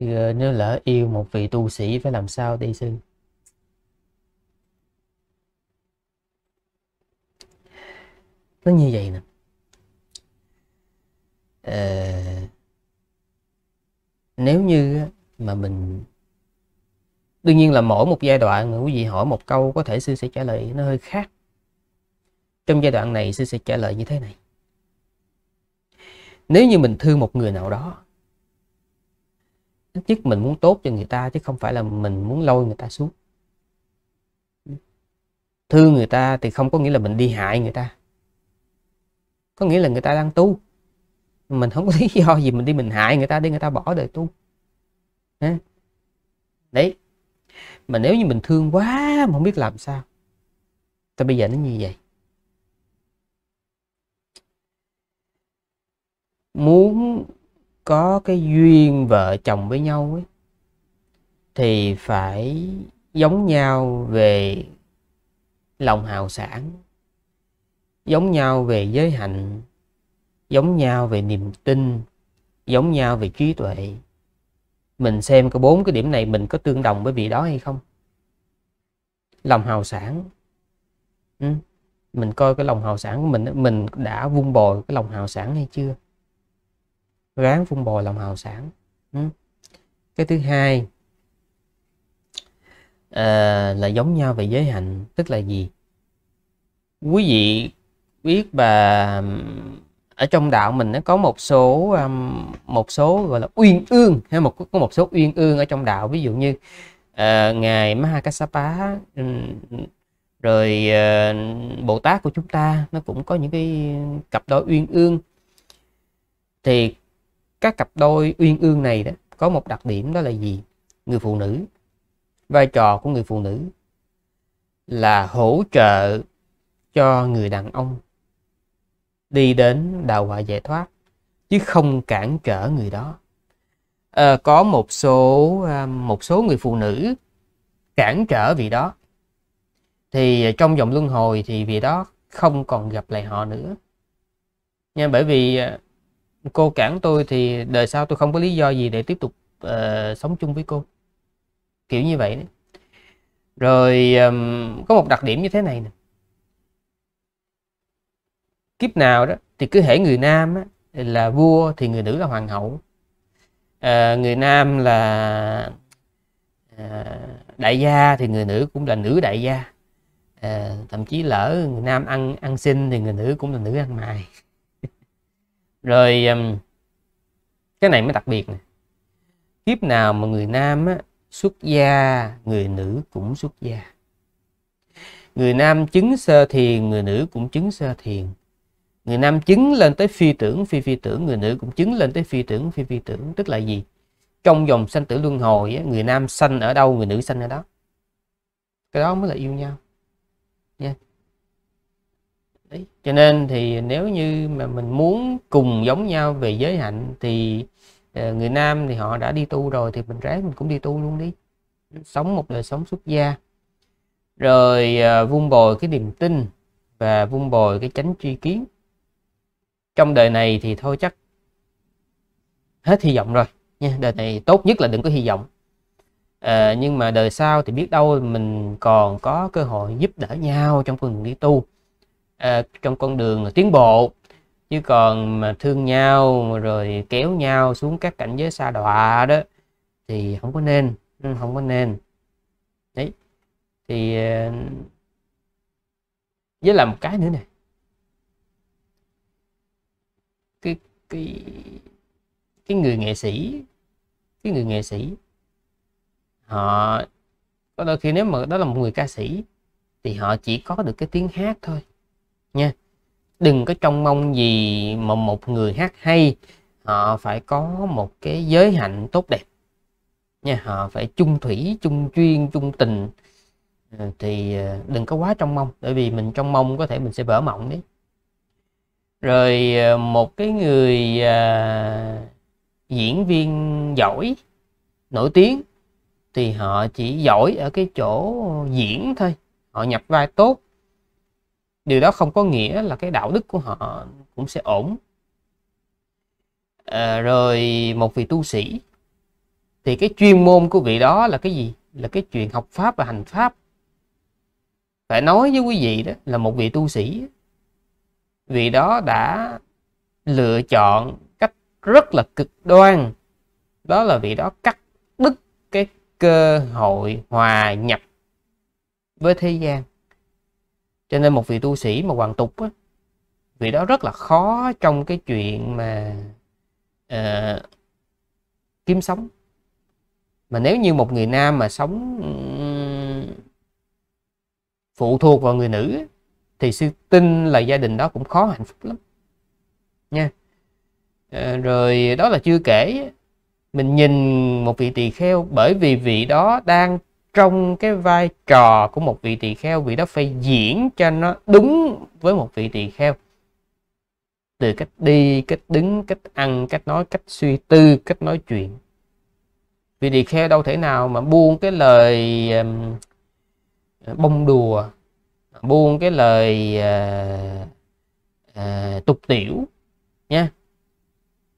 Ờ, nếu lỡ yêu một vị tu sĩ phải làm sao đi sư nó như vậy nè à, nếu như mà mình đương nhiên là mỗi một giai đoạn quý vị hỏi một câu có thể sư sẽ trả lời nó hơi khác trong giai đoạn này sư sẽ trả lời như thế này nếu như mình thương một người nào đó ít nhất mình muốn tốt cho người ta chứ không phải là mình muốn lôi người ta xuống thương người ta thì không có nghĩa là mình đi hại người ta có nghĩa là người ta đang tu mình không có lý do gì mình đi mình hại người ta để người ta bỏ đời tu đấy mà nếu như mình thương quá mà không biết làm sao thì bây giờ nó như vậy muốn có cái duyên vợ chồng với nhau ấy, thì phải giống nhau về lòng hào sản giống nhau về giới hạnh giống nhau về niềm tin giống nhau về trí tuệ mình xem cái bốn cái điểm này mình có tương đồng với vị đó hay không lòng hào sản ừ. mình coi cái lòng hào sản của mình mình đã vun bồi cái lòng hào sản hay chưa ráng phun bồi lòng hào sản ừ. cái thứ hai à, là giống nhau về giới hạnh tức là gì quý vị biết bà ở trong đạo mình nó có một số um, một số gọi là uyên ương hay một có một số uyên ương ở trong đạo ví dụ như uh, ngài Mahakassapa ừ, rồi uh, Bồ Tát của chúng ta nó cũng có những cái cặp đôi uyên ương thì các cặp đôi uyên ương này đó có một đặc điểm đó là gì người phụ nữ vai trò của người phụ nữ là hỗ trợ cho người đàn ông đi đến đào hòa giải thoát chứ không cản trở người đó à, có một số à, một số người phụ nữ cản trở vì đó thì trong vòng luân hồi thì vì đó không còn gặp lại họ nữa nha bởi vì à, cô cản tôi thì đời sau tôi không có lý do gì để tiếp tục uh, sống chung với cô kiểu như vậy đấy. rồi um, có một đặc điểm như thế này nè kiếp nào đó thì cứ hễ người nam á, là vua thì người nữ là hoàng hậu à, người nam là à, đại gia thì người nữ cũng là nữ đại gia à, thậm chí lỡ người nam ăn ăn xin thì người nữ cũng là nữ ăn mày rồi um, cái này mới đặc biệt này. kiếp nào mà người nam á, xuất gia người nữ cũng xuất gia người nam chứng sơ thiền người nữ cũng chứng sơ thiền người nam chứng lên tới phi tưởng phi phi tưởng người nữ cũng chứng lên tới phi tưởng phi phi tưởng tức là gì trong dòng sanh tử luân hồi á, người nam sanh ở đâu người nữ sanh ở đó cái đó mới là yêu nhau nha yeah. Đấy. cho nên thì nếu như mà mình muốn cùng giống nhau về giới hạnh thì ờ, người nam thì họ đã đi tu rồi thì mình ráng mình cũng đi tu luôn đi sống một đời sống xuất gia rồi ờ, vun bồi cái niềm tin và vun bồi cái chánh tri kiến trong đời này thì thôi chắc hết hy vọng rồi nha đời này tốt nhất là đừng có hy vọng à, nhưng mà đời sau thì biết đâu mình còn có cơ hội giúp đỡ nhau trong con đường đi tu à, trong con đường tiến bộ chứ còn mà thương nhau rồi kéo nhau xuống các cảnh giới xa đọa đó thì không có nên ừ, không có nên đấy thì à, với là một cái nữa nè cái cái cái người nghệ sĩ cái người nghệ sĩ họ có đôi khi nếu mà đó là một người ca sĩ thì họ chỉ có được cái tiếng hát thôi nha đừng có trông mong gì mà một người hát hay họ phải có một cái giới hạnh tốt đẹp nha họ phải chung thủy chung chuyên chung tình ừ, thì ờ, đừng có quá trông mong bởi vì mình trông mong có thể mình sẽ vỡ mộng đấy rồi ờ, một cái người à, diễn viên giỏi nổi tiếng thì họ chỉ giỏi ở cái chỗ diễn thôi họ nhập vai tốt điều đó không có nghĩa là cái đạo đức của họ cũng sẽ ổn à, rồi một vị tu sĩ thì cái chuyên môn của vị đó là cái gì là cái chuyện học pháp và hành pháp phải nói với quý vị đó là một vị tu sĩ vị đó đã lựa chọn cách rất là cực đoan đó là vị đó cắt đứt cái cơ hội hòa nhập với thế gian cho nên một vị tu sĩ mà hoàn tục á, vị đó rất là khó trong cái chuyện mà uh, kiếm sống mà nếu như một người nam mà sống phụ thuộc vào người nữ thì sư tin là gia đình đó cũng khó hạnh phúc lắm nha ờ, rồi đó là chưa kể mình nhìn một vị tỳ kheo bởi vì vị đó đang trong cái vai trò của một vị tỳ kheo vị đó phải diễn cho nó đúng với một vị tỳ kheo từ cách đi cách đứng cách ăn cách nói cách suy tư cách nói chuyện vị tỳ kheo đâu thể nào mà buông cái lời um, bông đùa buông cái lời uh, uh, tục tiểu nha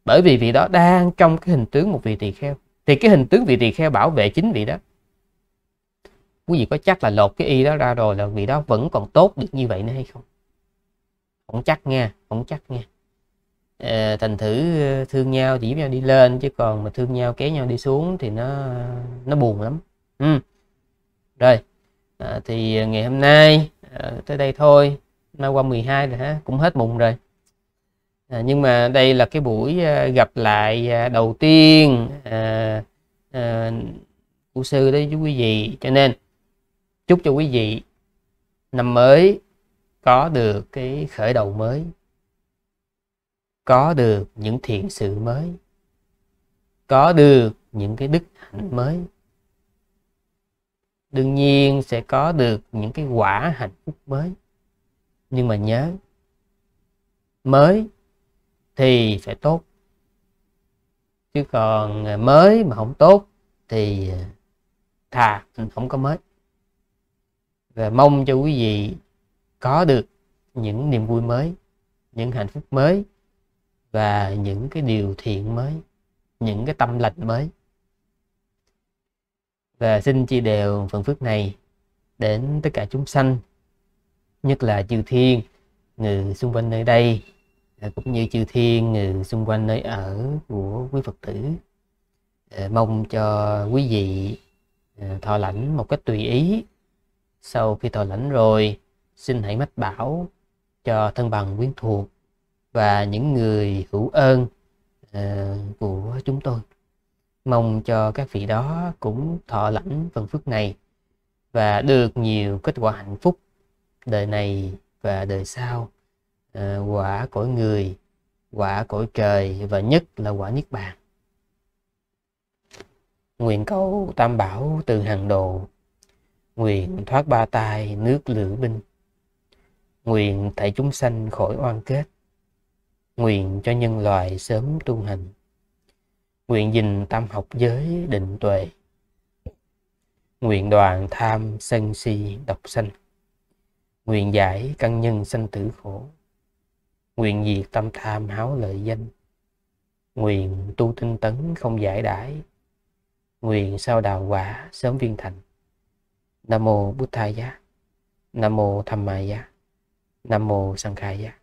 bởi vì vị đó đang trong cái hình tướng một vị tỳ kheo thì cái hình tướng vị tỳ kheo bảo vệ chính vị đó quý vị có chắc là lột cái y đó ra rồi là vì đó vẫn còn tốt được như vậy nữa hay không không chắc nha không chắc nha à, thành thử ờ, thương nhau chỉ giúp nhau đi lên chứ còn mà thương nhau kéo nhau đi xuống thì nó nó buồn lắm ừ. rồi à, thì ngày hôm nay ờ, tới đây thôi mai qua 12 rồi hả, cũng hết mùng rồi à, nhưng mà đây là cái buổi gặp lại à, đầu tiên à, à, của sư đấy chú quý vị cho nên chúc cho quý vị năm mới có được cái khởi đầu mới có được những thiện sự mới có được những cái đức hạnh mới đương nhiên sẽ có được những cái quả hạnh phúc mới nhưng mà nhớ mới thì phải tốt chứ còn à, mới mà không tốt thì à, thà không có mới và mong cho quý vị có được những niềm vui mới những hạnh phúc mới và những cái điều thiện mới những cái tâm lành mới và xin chia đều phần phước này đến tất cả chúng sanh nhất là chư thiên người xung quanh nơi đây à, cũng như chư thiên người xung quanh nơi ở của quý phật tử à, mong cho quý vị à, thọ lãnh một cách tùy ý sau khi tòa lãnh rồi xin hãy mách bảo cho thân bằng quyến thuộc và những người hữu ơn uh, của chúng tôi mong cho các vị đó cũng thọ lãnh phần phước này và được nhiều kết quả hạnh phúc đời này và đời sau uh, quả cõi người quả cõi trời và nhất là quả niết bàn nguyện cầu tam bảo từ hàng đồ nguyện thoát ba tai nước lửa binh nguyện thảy chúng sanh khỏi oan kết nguyện cho nhân loại sớm tu hành nguyện dình tam học giới định tuệ nguyện đoạn tham sân si độc sanh nguyện giải căn nhân sanh tử khổ nguyện diệt tâm tham háo lợi danh nguyện tu tinh tấn không giải đãi nguyện sau đào quả sớm viên thành nam mô bút thầy giá nam mô tham Mai giá nam mô Sang khai giá